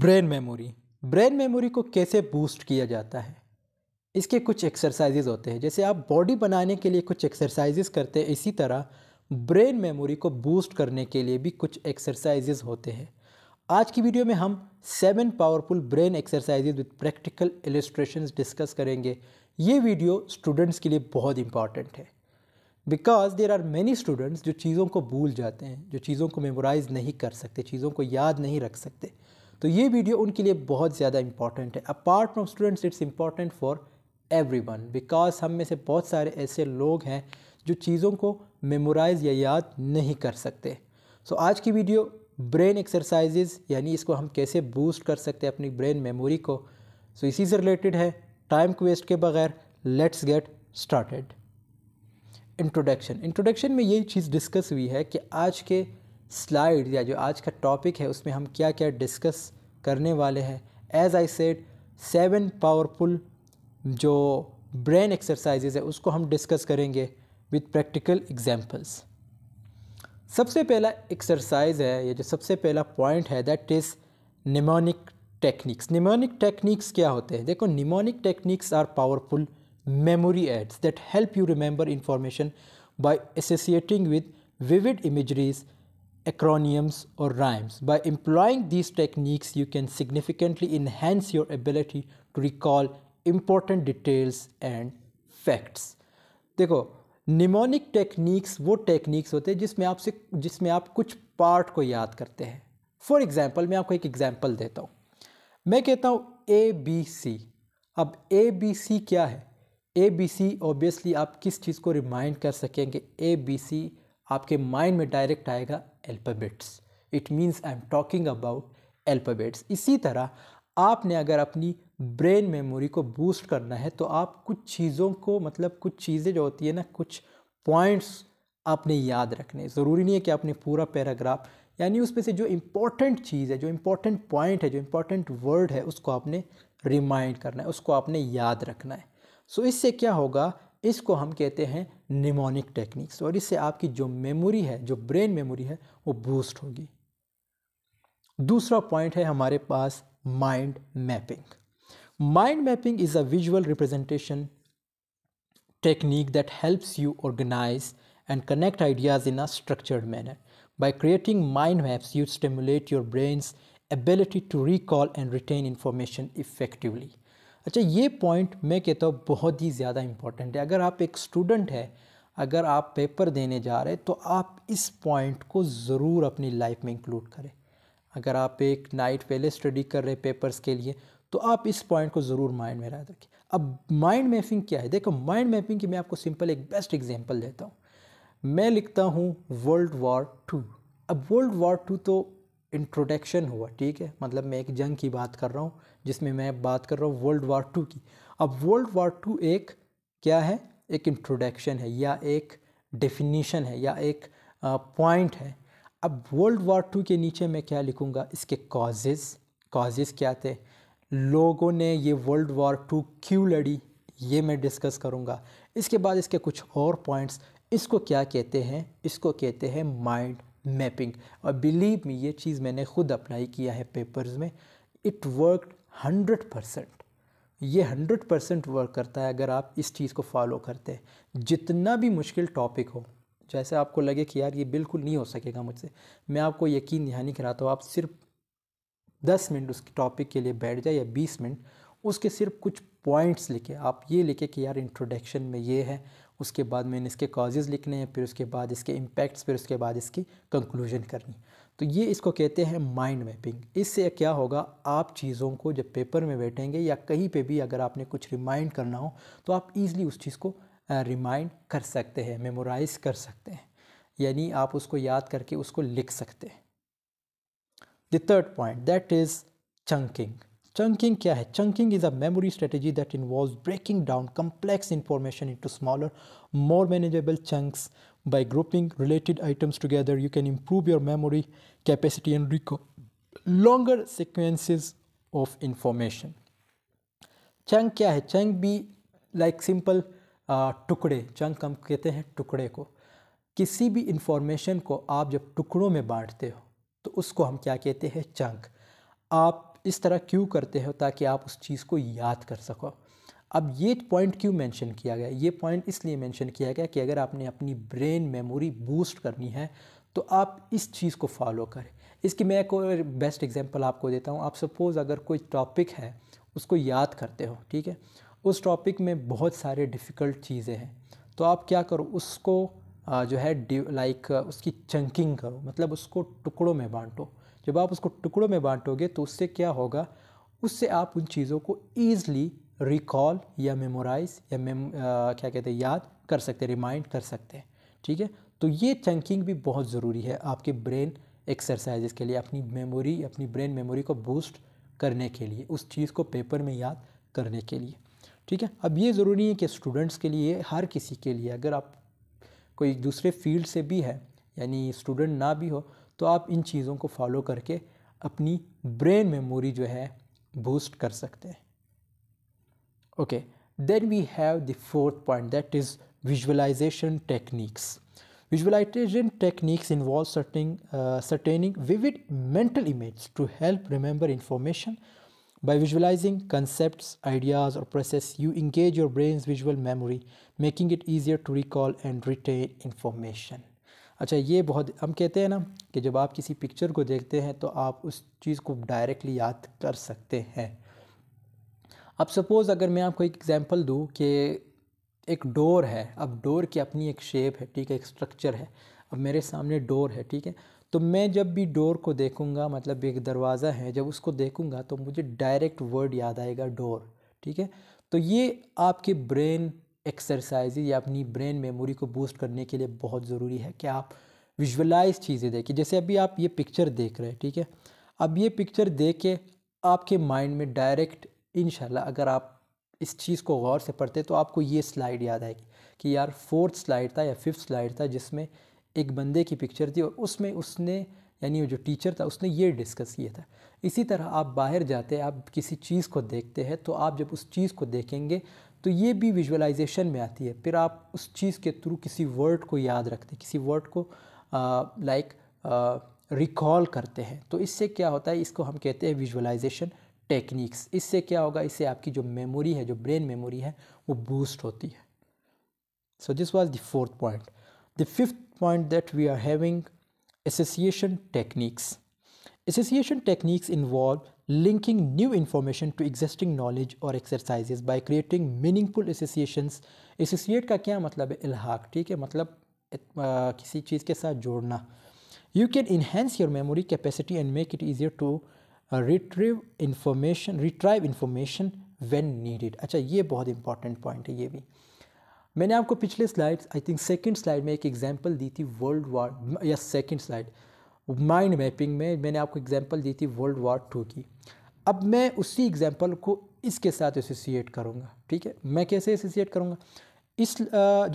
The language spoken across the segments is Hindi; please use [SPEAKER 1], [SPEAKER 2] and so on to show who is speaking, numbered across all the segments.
[SPEAKER 1] ब्रेन मेमोरी ब्रेन मेमोरी को कैसे बूस्ट किया जाता है इसके कुछ एक्सरसाइजेज होते हैं जैसे आप बॉडी बनाने के लिए कुछ एक्सरसाइजेज करते हैं इसी तरह ब्रेन मेमोरी को बूस्ट करने के लिए भी कुछ एक्सरसाइजेज होते हैं आज की वीडियो में हम seven powerful brain exercises with practical illustration discuss करेंगे ये वीडियो स्टूडेंट्स के लिए बहुत इंपॉर्टेंट है because there are many students जो चीज़ों को भूल जाते हैं जो चीज़ों को मेमोराइज़ नहीं कर सकते चीज़ों को याद नहीं रख सकते तो ये वीडियो उनके लिए बहुत ज़्यादा इंपॉर्टेंट है apart from students it's important for everyone because हम में से बहुत सारे ऐसे लोग हैं जो चीज़ों को मेमोराइज या याद नहीं कर सकते सो so, आज की वीडियो ब्रेन एक्सरसाइजेज यानी इसको हम कैसे बूस्ट कर सकते हैं अपनी ब्रेन मेमोरी को सो so, इसी से रिलेटेड है टाइम को वेस्ट के बगैर let's get started introduction introduction में यही चीज़ डिस्कस हुई है कि आज के स्लाइड या जो आज का टॉपिक है उसमें हम क्या क्या डिस्कस करने वाले हैं as I said seven powerful जो ब्रेन एक्सरसाइजेज है उसको हम डिस्कस करेंगे विथ प्रैक्टिकल एग्जाम्पल्स सबसे पहला एक्सरसाइज है या जो सबसे पहला पॉइंट है that is mnemonic techniques mnemonic techniques क्या होते हैं देखो mnemonic techniques are powerful memory aids that help you remember information by associating with vivid imageries acronyms or rhymes. By employing these techniques, you can significantly enhance your ability to recall important details and facts. देखो निमोनिक टेक्निक्स वो टेक्निक्स होते हैं जिसमें आपसे जिसमें आप कुछ पार्ट को याद करते हैं फॉर एग्ज़ाम्पल मैं आपको एक एग्ज़ाम्पल देता हूँ मैं कहता हूँ ए बी सी अब ए बी सी क्या है ए बी सी ऑब्वियसली आप किस चीज़ को रिमाइंड कर सकेंगे ए बी सी आपके माइंड में डायरेक्ट आएगा alphabets it means I am talking about alphabets इसी तरह आपने अगर अपनी ब्रेन मेमोरी को बूस्ट करना है तो आप कुछ चीज़ों को मतलब कुछ चीज़ें जो होती है ना कुछ पॉइंट्स आपने याद रखने ज़रूरी नहीं है कि आपने पूरा पैराग्राफ यानी उसमें से जो इम्पोर्टेंट चीज़ है जो इम्पोर्टेंट पॉइंट है जो इम्पोर्टेंट वर्ड है उसको आपने रिमाइंड करना है उसको आपने याद रखना है सो so, इससे क्या होगा इसको हम कहते हैं निमोनिक टेक्निक्स और इससे आपकी जो मेमोरी है जो ब्रेन मेमोरी है वो बूस्ट होगी दूसरा पॉइंट है हमारे पास mind mapping mind mapping is a visual representation technique that helps you organise and connect ideas in a structured manner by creating mind maps you stimulate your brain ability to recall and retain information effectively अच्छा ये पॉइंट मैं कहता हूँ बहुत ही ज़्यादा इम्पॉर्टेंट है अगर आप एक स्टूडेंट है अगर आप पेपर देने जा रहे तो आप इस पॉइंट को ज़रूर अपनी लाइफ में इंक्लूड करें अगर आप एक नाइट पहले स्टडी कर रहे पेपर्स के लिए तो आप इस पॉइंट को ज़रूर माइंड में याद रखें अब माइंड मैपिंग क्या है देखो माइंड मैपिंग की मैं आपको सिंपल एक बेस्ट एग्जांपल देता हूँ मैं लिखता हूँ वर्ल्ड वॉर टू अब वर्ल्ड वॉर टू तो इंट्रोडक्शन हुआ ठीक है मतलब मैं एक जंग की बात कर रहा हूँ जिसमें मैं बात कर रहा हूँ वर्ल्ड वार टू की अब वर्ल्ड वार टू एक क्या है एक इंट्रोडक्शन है या एक डेफिनीशन है या एक पॉइंट है अब वर्ल्ड वार टू के नीचे मैं क्या लिखूँगा इसके कॉजेज़ कॉजेज़ क्या थे लोगों ने ये वर्ल्ड वार टू क्यों लड़ी ये मैं डिस्कस करूँगा इसके बाद इसके कुछ और पॉइंट्स इसको क्या कहते हैं इसको कहते हैं माइंड मैपिंग और बिलीव मी ये चीज़ मैंने खुद अप्लाई किया है पेपर्स में इट वर्क हंड्रेड परसेंट ये हंड्रेड परसेंट वर्क करता है अगर आप इस चीज़ को फॉलो करते हैं जितना भी मुश्किल टॉपिक हो जैसे आपको लगे कि यार ये बिल्कुल नहीं हो सकेगा मुझसे मैं आपको यकीन दहानी कराता हूँ आप सिर्फ दस मिनट उस टॉपिक के लिए बैठ जाए या बीस मिनट उसके सिर्फ कुछ पॉइंट्स लिखे आप ये लिखे कि यार इंट्रोडक्शन में ये है उसके बाद मैंने इसके कॉजेज़ लिखने हैं फिर उसके बाद इसके इम्पैक्ट्स फिर उसके बाद इसकी कंक्लूजन करनी तो ये इसको कहते हैं माइंड मैपिंग इससे क्या होगा आप चीज़ों को जब पेपर में बैठेंगे या कहीं पे भी अगर आपने कुछ रिमाइंड करना हो तो आप ईज़िली उस चीज़ को रिमाइंड कर सकते हैं मेमोराइज़ कर सकते हैं यानी आप उसको याद करके उसको लिख सकते हैं the third point that is chunking chunking क्या है chunking is a memory strategy that involve breaking down complex information to smaller more manageable chunks by grouping related items together you can improve your memory capacity and recall longer sequences of information chunk क्या है चंक भी लाइक सिंपल टुकड़े चंक हम कहते हैं टुकड़े को किसी भी इंफॉर्मेशन को आप जब टुकड़ों में बांटते हो तो उसको हम क्या कहते हैं चंक आप इस तरह क्यों करते हो ताकि आप उस चीज़ को याद कर सको अब ये पॉइंट क्यों मेंशन किया गया ये पॉइंट इसलिए मेंशन किया गया कि अगर आपने अपनी ब्रेन मेमोरी बूस्ट करनी है तो आप इस चीज़ को फॉलो करें इसकी मैं एक और बेस्ट एग्जांपल आपको देता हूँ आप सपोज़ अगर कोई टॉपिक है उसको याद करते हो ठीक है उस टॉपिक में बहुत सारे डिफ़िकल्ट चीज़ें हैं तो आप क्या करो उसको जो है लाइक उसकी चंकिंग करो मतलब उसको टुकड़ों में बांटो जब आप उसको टुकड़ों में बांटोगे तो उससे क्या होगा उससे आप उन चीज़ों को ईज़ली रिकॉल या मेमोराइज या मेम क्या कहते हैं याद कर सकते हैं रिमाइंड कर सकते हैं ठीक है तो ये चंकिंग भी बहुत ज़रूरी है आपके ब्रेन एक्सरसाइजेस के लिए अपनी मेमोरी अपनी ब्रेन मेमोरी को बूस्ट करने के लिए उस चीज़ को पेपर में याद करने के लिए ठीक है अब ये ज़रूरी है कि स्टूडेंट्स के लिए हर किसी के लिए अगर आप कोई दूसरे फील्ड से भी है यानी स्टूडेंट ना भी हो तो आप इन चीज़ों को फॉलो करके अपनी ब्रेन मेमोरी जो है बूस्ट कर सकते हैं okay then we have the fourth point that is visualisation techniques visualisation techniques involve sorting certaining vivid mental image to help remember information by visualising concept ideas और process you engage your brain visual memory making it easier to recall and retain information अच्छा ये बहुत हम कहते हैं ना कि जब आप किसी पिक्चर को देखते हैं तो आप उस चीज़ को डायरेक्टली याद कर सकते हैं अब सपोज़ अगर मैं आपको एक एग्ज़ाम्पल दूँ कि एक डोर है अब डोर की अपनी एक शेप है ठीक है एक स्ट्रक्चर है अब मेरे सामने डोर है ठीक है तो मैं जब भी डोर को देखूंगा मतलब एक दरवाज़ा है जब उसको देखूंगा तो मुझे डायरेक्ट वर्ड याद आएगा डोर ठीक है तो ये आपके ब्रेन एक्सरसाइज या अपनी ब्रेन मेमोरी को बूस्ट करने के लिए बहुत ज़रूरी है कि आप विजुअलाइज चीज़ें देखें जैसे अभी आप ये पिक्चर देख रहे हैं ठीक है अब ये पिक्चर देख के आपके माइंड में डायरेक्ट इन अगर आप इस चीज़ को गौर से पढ़ते तो आपको ये स्लाइड याद आएगी कि यार फोर्थ स्लाइड था या फिफ्थ स्लाइड था जिसमें एक बंदे की पिक्चर थी और उसमें उसने यानी वो जो टीचर था उसने ये डिस्कस किया था इसी तरह आप बाहर जाते हैं आप किसी चीज़ को देखते हैं तो आप जब उस चीज़ को देखेंगे तो ये भी विजुअलाइजेशन में आती है फिर आप उस चीज़ के थ्रू किसी वर्ड को याद रखते हैं किसी वर्ड को लाइक रिकॉल करते हैं तो इससे क्या होता है इसको हम कहते हैं विजुअलाइजेशन टेक्निक्स इससे क्या होगा इससे आपकी जो मेमोरी है जो ब्रेन मेमोरी है वो बूस्ट होती है so this was the fourth point the fifth point that we are having association techniques. Association techniques involve linking new information to existing knowledge or exercises by creating meaningful associations associate का क्या मतलब है इल्हाक ठीक है मतलब आ, किसी चीज़ के साथ जोड़ना you can enhance your memory capacity and make it easier to retrieve information retrieve information when needed अच्छा ये बहुत इंपॉर्टेंट पॉइंट है ये भी मैंने आपको पिछले slide I think second slide में एक एग्जांपल दी थी वर्ल्ड वार या सेकंड स्लाइड माइंड मैपिंग में मैंने आपको एग्जांपल दी थी वर्ल्ड वार टू की अब मैं उसी एग्जांपल को इसके साथ एसोसिएट करूँगा ठीक है मैं कैसे एसोसिएट करूँगा इस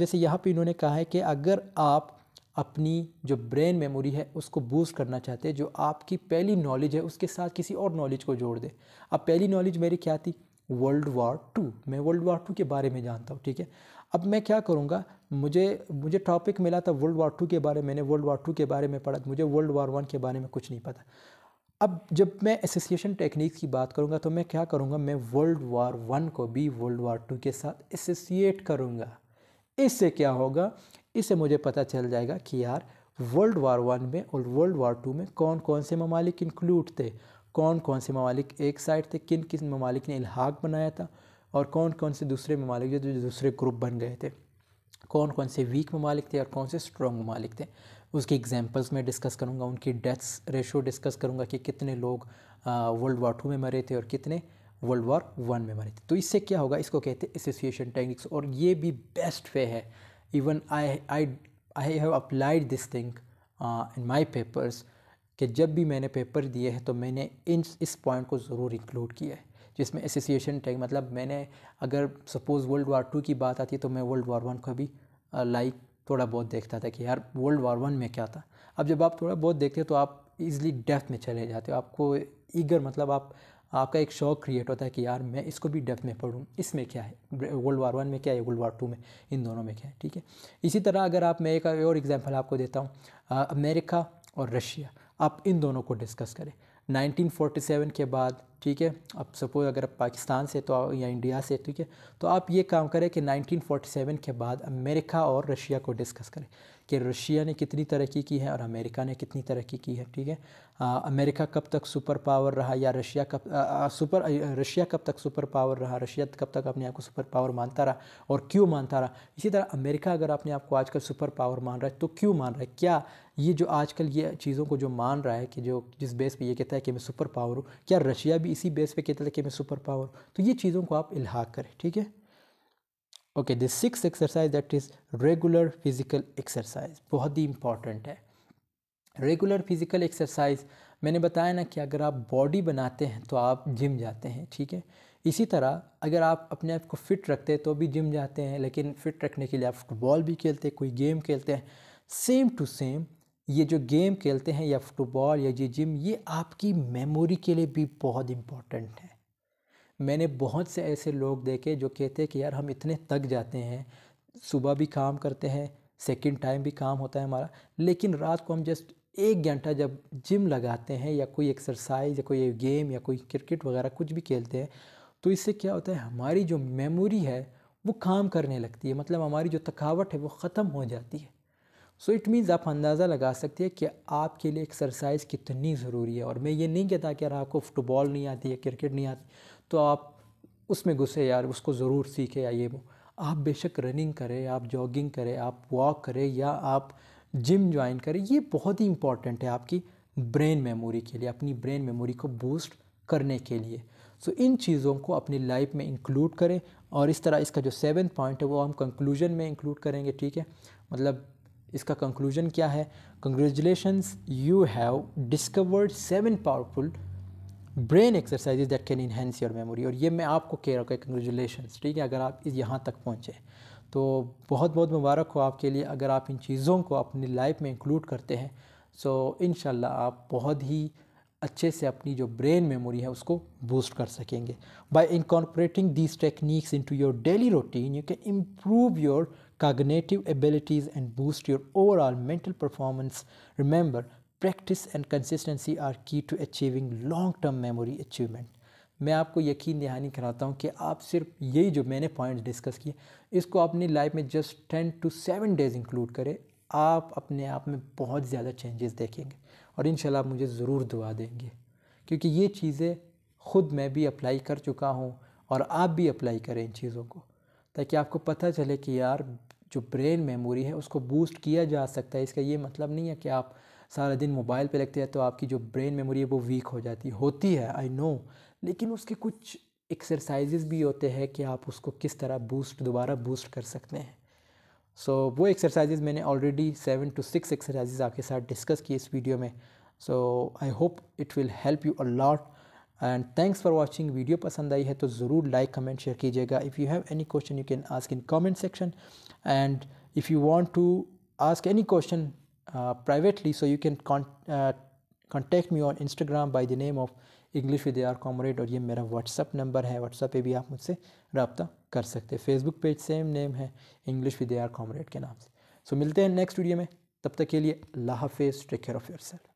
[SPEAKER 1] जैसे यहाँ पे इन्होंने कहा है कि अगर आप अपनी जो ब्रेन मेमोरी है उसको बूस्ट करना चाहते हैं जो आपकी पहली नॉलेज है उसके साथ किसी और नॉलेज को जोड़ दें अब पहली नॉलेज मेरी क्या थी वर्ल्ड वार टू मैं वर्ल्ड वार टू के बारे में जानता हूँ ठीक है अब मैं क्या करूँगा मुझे मुझे टॉपिक मिला था वर्ल्ड वार टू के बारे में मैंने वर्ल्ड वार टू के बारे में पढ़ा मुझे वर्ल्ड वार वन के बारे में कुछ नहीं पता अब जब मैं एसोसिएशन टेक्निक्स की बात करूँगा तो मैं क्या करूँगा मैं वर्ल्ड वार वन को भी वर्ल्ड वार टू के साथ एसोसिएट करूँगा इससे क्या होगा इससे मुझे पता चल जाएगा कि यार वर्ल्ड वार वन में और वर्ल्ड वार टू में कौन कौन से ममालिक इंक्लूड थे कौन कौन से ममालिक एक साइड थे किन किन ममालिक ने इलाहाक बनाया था और कौन कौन से दूसरे ममालिक जो दूसरे ग्रुप बन गए थे कौन कौन से वीक ममालिक थे और कौन से स्ट्रॉन्ग ममालिक थे उसके एग्जांपल्स में डिस्कस करूँगा उनकी डेथ्स रेशो डिस्कस करूँगा कि कितने लोग वर्ल्ड वार टू में मरे थे और कितने वर्ल्ड वार वन में मरे थे तो इससे क्या होगा इसको कहते हैं एसोसिएशन टेक्निक्स और ये भी बेस्ट वे है even I I I have applied this thing in my papers कि जब भी मैंने पेपर दिए हैं तो मैंने इन इस पॉइंट को ज़रूर इंक्लूड किया है जिसमें एसोसिएशन टैग मतलब मैंने अगर सपोज़ वर्ल्ड वार टू की बात आती है तो मैं वर्ल्ड वार वन को भी लाइक थोड़ा बहुत देखता था कि यार वर्ल्ड वार वन में क्या था अब जब आप थोड़ा बहुत देखते हो तो आप ईज़िली डेप्थ में चले जाते हो आपको ईगर मतलब आप आपका एक शौक क्रिएट होता है कि यार मैं इसको भी डेप्थ में पढ़ूँ इसमें क्या है वर्ल्ड वार वन में क्या है वर्ल्ड वार टू में इन दोनों में क्या है ठीक है इसी तरह अगर आप मैं एक और एग्ज़ाम्पल आपको देता हूँ अमेरिका और रशिया आप इन दोनों को डिस्कस करें 1947 के बाद ठीक है अब सपोज अगर आप पाकिस्तान से तो या इंडिया से ठीक है तो आप ये काम करें कि 1947 के बाद अमेरिका और रशिया को डिस्कस करें कि रशिया ने कितनी तरक्की की है और अमेरिका ने कितनी तरक्की की है ठीक है अमेरिका कब तक सुपर पावर रहा या रशिया कब आ, सुपर रशिया कब तक सुपर पावर रहा रशिया कब तक अपने आप को सुपर पावर मानता रहा और क्यों मानता रहा इसी तरह अमेरिका अगर अपने आप को आजकल सुपर पावर मान रहा है तो क्यों मान रहा है क्या ये जो आजकल ये चीज़ों को जो मान रहा है कि जो जिस बेस पे ये कहता है कि मैं सुपर पावर हूँ क्या रशिया भी इसी बेस पे कहता है कि मैं सुपर पावर हूँ तो ये चीज़ों को आप इलाहा करें ठीक है okay this six exercise that is regular physical exercise बहुत ही इंपॉर्टेंट है रेगुलर फिजिकल एक्सरसाइज मैंने बताया ना कि अगर आप बॉडी बनाते हैं तो आप जिम जाते हैं ठीक है इसी तरह अगर आप अपने आप को फिट रखते हैं तो भी जिम जाते हैं लेकिन फिट रखने के लिए आप फुटबॉल भी खेलते हैं कोई गेम खेलते हैं सेम टू सेम ये जो गेम खेलते हैं या फुटबॉल या ये जिम ये आपकी मेमोरी के लिए भी बहुत इम्पॉर्टेंट है मैंने बहुत से ऐसे लोग देखे जो कहते हैं कि यार हम इतने तक जाते हैं सुबह भी काम करते हैं सेकंड टाइम भी काम होता है हमारा लेकिन रात को हम जस्ट एक घंटा जब जिम लगाते हैं या कोई एक्सरसाइज या कोई गेम या कोई क्रिकेट वगैरह कुछ भी खेलते हैं तो इससे क्या होता है हमारी जो मेमोरी है वो काम करने लगती है मतलब हमारी जो थकावट है वो ख़त्म हो जाती है सो इट मीन्स आप अंदाज़ा लगा सकते हैं कि आपके लिए एक्सरसाइज कितनी ज़रूरी है और मैं ये नहीं कहता कि यार आपको फुटबॉल नहीं आती या क्रिकेट नहीं आती तो आप उसमें घुसे यार उसको ज़रूर सीखे या ये वो आप बेशक रनिंग करें आप जॉगिंग करें आप वॉक करें या आप जिम ज्वाइन करें ये बहुत ही इंपॉर्टेंट है आपकी ब्रेन मेमोरी के लिए अपनी ब्रेन मेमोरी को बूस्ट करने के लिए सो so, इन चीज़ों को अपनी लाइफ में इंक्लूड करें और इस तरह इसका जो सेवन पॉइंट है वो हम कंक्लूजन में इंक्लूड करेंगे ठीक है मतलब इसका कंक्लूजन क्या है congratulations you have discovered seven powerful brain exercises that can enhance your memory और ये मैं आपको कह रहा हूँ कंग्रेचुलेशन ठीक है अगर आप यहाँ तक पहुँचे तो बहुत बहुत मुबारक हो आपके लिए अगर आप इन चीज़ों को अपनी लाइफ में इंक्लूड करते हैं सो इन आप बहुत ही अच्छे से अपनी जो ब्रेन मेमोरी है उसको बूस्ट कर सकेंगे by incorporating these techniques into your daily routine you can improve your cognitive abilities and boost your overall mental performance remember practice and consistency are key to achieving long term memory achievement मैं आपको यकीन दहानी कराता हूँ कि आप सिर्फ यही जो मैंने पॉइंट्स डिस्कस किए इसको अपनी लाइफ में just ten to seven days include करें आप अपने आप में बहुत ज़्यादा चेंजेस देखेंगे और इन आप मुझे ज़रूर दुआ देंगे क्योंकि ये चीज़ें ख़ुद मैं भी अप्लाई कर चुका हूँ और आप भी अप्लाई करें इन चीज़ों को ताकि आपको पता चले कि यार जो ब्रेन मेमोरी है उसको बूस्ट किया जा सकता है इसका ये मतलब नहीं है कि आप सारा दिन मोबाइल पे लगते हैं तो आपकी जो ब्रेन मेमोरी है वो वीक हो जाती होती है आई नो लेकिन उसके कुछ एक्सरसाइजेज भी होते हैं कि आप उसको किस तरह बूस्ट दोबारा बूस्ट कर सकते हैं सो so, वो एक्सरसाइजेज मैंने already seven two six exercises आपके साथ डिस्कस की इस वीडियो में so I hope it will help you a lot and thanks for watching video पसंद आई है तो ज़रूर लाइक कमेंट शेयर कीजिएगा if you have any question you can ask in comment section and if you want to ask any question uh, privately so you can con uh, contact me on Instagram by the name of English with our comrade और ये मेरा व्हाट्सअप नंबर है व्हाट्सअप पे भी आप मुझसे रबता कर सकते हैं फेसबुक पेज सेम नेम है इंग्लिश विद आर कॉमरेड के नाम से सो so, मिलते हैं नेक्स्ट वीडियो में तब तक के लिए अल्लाह हाफिज़ take care of your self